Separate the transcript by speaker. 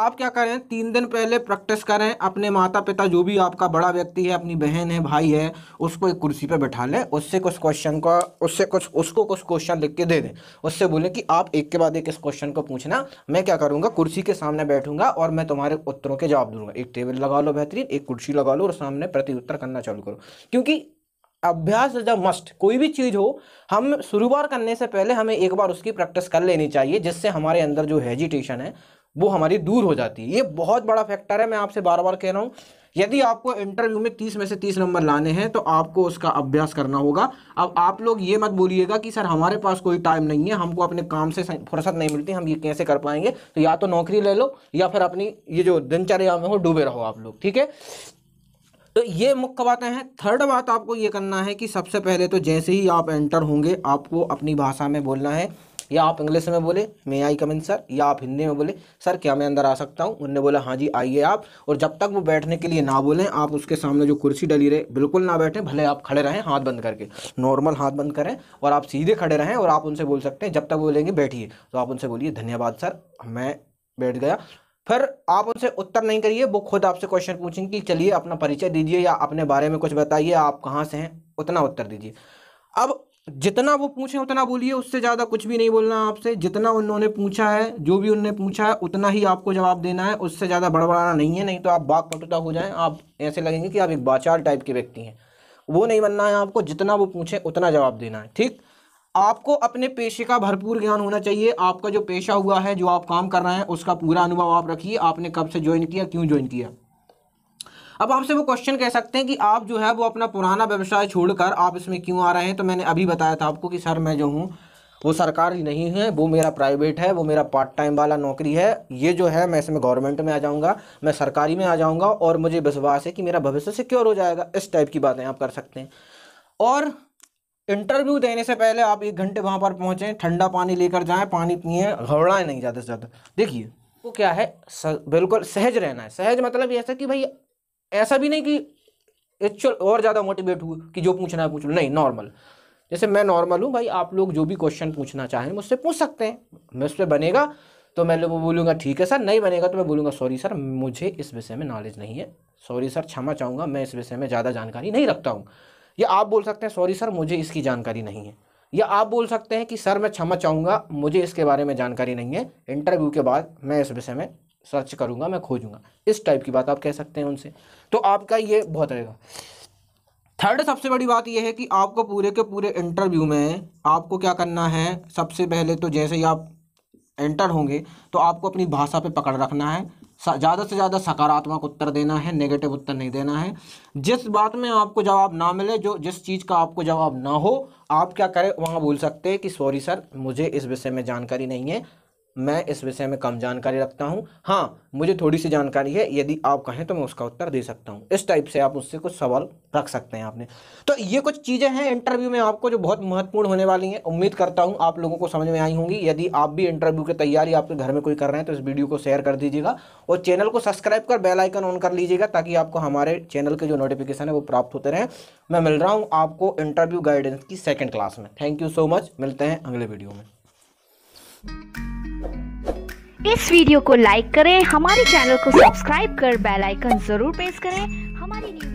Speaker 1: आप क्या करें तीन दिन पहले प्रैक्टिस करें अपने माता पिता जो भी आपका बड़ा व्यक्ति है अपनी बहन है भाई है उसको एक कुर्सी पर बैठा लें उससे कुछ क्वेश्चन का उससे कुछ उसको कुछ क्वेश्चन लिख के दे दें उससे बोलें कि आप एक के बाद एक इस क्वेश्चन को पूछना मैं क्या करूँगा कुर्सी के सामने बैठूंगा और मैं तुम्हारे उत्तरों के जवाब दूंगा एक टेबल लगा लो बेहतरीन एक कुर्सी लगा लो और सामने प्रति उत्तर करना चालू करो क्योंकि अभ्यास इज अ मस्ट कोई भी चीज़ हो हम शुरू बार करने से पहले हमें एक बार उसकी प्रैक्टिस कर लेनी चाहिए जिससे हमारे अंदर जो हेजिटेशन है वो हमारी दूर हो जाती है ये बहुत बड़ा फैक्टर है मैं आपसे बार बार कह रहा हूँ यदि आपको इंटरव्यू में तीस में से तीस नंबर लाने हैं तो आपको उसका अभ्यास करना होगा अब आप लोग ये मत बोलिएगा कि सर हमारे पास कोई टाइम नहीं है हमको अपने काम से फुर्सत नहीं मिलती हम ये कैसे कर पाएंगे तो या तो नौकरी ले लो या फिर अपनी ये जो दिनचर्या में हो डूबे रहो आप लोग ठीक है तो ये मुख्य बातें हैं थर्ड बात आपको ये करना है कि सबसे पहले तो जैसे ही आप एंटर होंगे आपको अपनी भाषा में बोलना है या आप इंग्लिश में बोले मे आई कम इन सर या आप हिंदी में बोले सर क्या मैं अंदर आ सकता हूँ उनने बोला हाँ जी आइए आप और जब तक वो बैठने के लिए ना बोलें आप उसके सामने जो कुर्सी डली रहे बिल्कुल ना बैठें भले आप खड़े रहें हाथ बंद करके नॉर्मल हाथ बंद करें और आप सीधे खड़े रहें और आप उनसे बोल सकते हैं जब तक बोलेंगे बैठिए तो आप उनसे बोलिए धन्यवाद सर मैं बैठ गया फिर आप उनसे उत्तर नहीं करिए वो खुद आपसे क्वेश्चन पूछेंगे कि चलिए अपना परिचय दीजिए या अपने बारे में कुछ बताइए आप कहाँ से हैं उतना उत्तर दीजिए अब जितना वो पूछे उतना बोलिए उससे ज़्यादा कुछ भी नहीं बोलना आपसे जितना उन्होंने पूछा है जो भी उनने पूछा है उतना ही आपको जवाब देना है उससे ज़्यादा बड़बड़ाना नहीं है नहीं तो आप बाघ पटुता हो जाएं आप ऐसे लगेंगे कि आप एक बाचार टाइप के व्यक्ति हैं वो नहीं बनना है आपको जितना वो पूछे उतना जवाब देना है ठीक आपको अपने पेशे का भरपूर ज्ञान होना चाहिए आपका जो पेशा हुआ है जो आप काम कर रहे हैं उसका पूरा अनुभव आप रखिए आपने कब से ज्वाइन किया क्यों ज्वाइन किया अब आपसे वो क्वेश्चन कह सकते हैं कि आप जो है वो अपना पुराना व्यवसाय छोड़कर आप इसमें क्यों आ रहे हैं तो मैंने अभी बताया था आपको कि सर मैं जो हूँ वो सरकारी नहीं है वो मेरा प्राइवेट है वो मेरा पार्ट टाइम वाला नौकरी है ये जो है मैं इसमें गवर्नमेंट में आ जाऊँगा मैं सरकारी में आ जाऊँगा और मुझे विश्वास है कि मेरा भविष्य सिक्योर हो जाएगा इस टाइप की बातें आप कर सकते हैं और इंटरव्यू देने से पहले आप एक घंटे वहाँ पर पहुँचें ठंडा पानी लेकर जाएँ पानी पिए घबराएं नहीं ज़्यादा से ज़्यादा देखिए वो क्या है बिल्कुल सहज रहना है सहज मतलब ऐसा कि भाई ऐसा भी नहीं कि एक्चुअल और ज़्यादा मोटिवेट हुए कि जो पूछना है पूछ लो नहीं नॉर्मल जैसे मैं नॉर्मल हूँ भाई आप लोग जो भी क्वेश्चन पूछना चाहें मुझसे पूछ सकते हैं मैं उस पर बनेगा तो मैं लोग बोलूँगा ठीक है सर नहीं बनेगा तो मैं बोलूँगा सॉरी सर मुझे इस विषय में नॉलेज नहीं है सॉरी सर क्षमा चाहूँगा मैं इस विषय में ज़्यादा जानकारी नहीं रखता हूँ या आप बोल सकते हैं सॉरी सर मुझे इसकी जानकारी नहीं है या आप बोल सकते हैं कि सर मैं क्षमा चाहूँगा मुझे इसके बारे में जानकारी नहीं है इंटरव्यू के बाद मैं इस विषय में सर्च करूंगा मैं खोजूंगा इस टाइप की बात आप कह सकते हैं उनसे तो आपका ये बहुत रहेगा थर्ड सबसे बड़ी बात यह है कि आपको पूरे के पूरे इंटरव्यू में आपको क्या करना है सबसे पहले तो जैसे ही आप एंटर होंगे तो आपको अपनी भाषा पे पकड़ रखना है ज़्यादा से ज़्यादा सकारात्मक उत्तर देना है नेगेटिव उत्तर नहीं देना है जिस बात में आपको जवाब ना मिले जो जिस चीज़ का आपको जवाब ना हो आप क्या करें वहाँ बोल सकते हैं कि सॉरी सर मुझे इस विषय में जानकारी नहीं है मैं इस विषय में कम जानकारी रखता हूँ हाँ मुझे थोड़ी सी जानकारी है यदि आप कहें तो मैं उसका उत्तर दे सकता हूँ इस टाइप से आप उससे कुछ सवाल रख सकते हैं आपने तो ये कुछ चीज़ें हैं इंटरव्यू में आपको जो बहुत महत्वपूर्ण होने वाली हैं उम्मीद करता हूँ आप लोगों को समझ में आई होंगी यदि आप भी इंटरव्यू की तैयारी आपके घर में कोई कर रहे हैं तो इस वीडियो को शेयर कर दीजिएगा और चैनल को सब्सक्राइब कर बेलाइकन ऑन कर लीजिएगा ताकि आपको हमारे चैनल के जो नोटिफिकेशन है वो प्राप्त होते रहें मैं मिल रहा हूँ आपको इंटरव्यू गाइडेंस की सेकेंड क्लास में थैंक यू सो मच मिलते हैं अगले वीडियो में इस वीडियो को लाइक करें हमारे चैनल को सब्सक्राइब कर बेल आइकन जरूर प्रेस करें हमारी